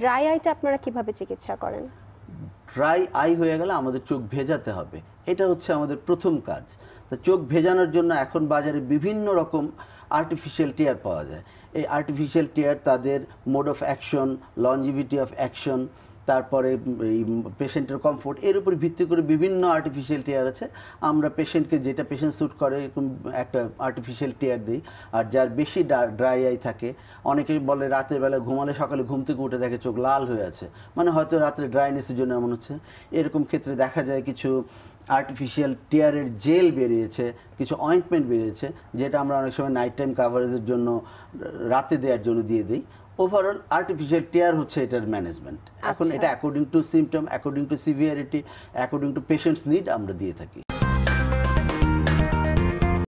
Dry আইটা আপনারা কিভাবে চিকিৎসা করেন ড্রাই আই হয়ে গেলে আমাদের চোখ ভেজাতে হবে এটা হচ্ছে আমাদের প্রথম কাজ চোখ ভেজানোর জন্য এখন বাজারে বিভিন্ন রকম আর্টিফিশিয়াল টিয়ার পাওয়া যায় এই আর্টিফিশিয়াল টিয়ার তাদের mode of action longevity of action তারপরে এই পেশেন্টের কমফোর্ট এর উপর ভিত্তি করে বিভিন্ন আর্টিফিশিয়াল টিয়ার আছে আমরা পেশেন্টকে যেটা পেশেন্ট স্যুট করে এরকম একটা আর্টিফিশিয়াল টিয়ার দিই আর যার বেশি ড্রাই আই থাকে অনেকে বলে রাতের বেলা ঘুমালে সকালে ঘুম থেকে উঠে দেখে চোখ লাল হয়ে আছে মানে হয়তো রাত্রে ড্রাইনেসের জন্য এমন হচ্ছে এরকম ক্ষেত্রে দেখা যায় কিছু আর্টিফিশিয়াল টিয়ারের জেল বেরিয়েছে কিছু অয়েন্টমেন্ট বেরিয়েছে যেটা আমরা অনেক সময় নাইট টাইম কাভারেজের জন্য রাতে দেওয়ার জন্য দিয়ে দিই ওভারঅল আর্টিফিশিয়াল টিয়ার হচ্ছে এটার ম্যানেজমেন্ট এখন আচ্ছা। এটা according to symptom according to severity according to patients need আমরা দিয়ে থাকি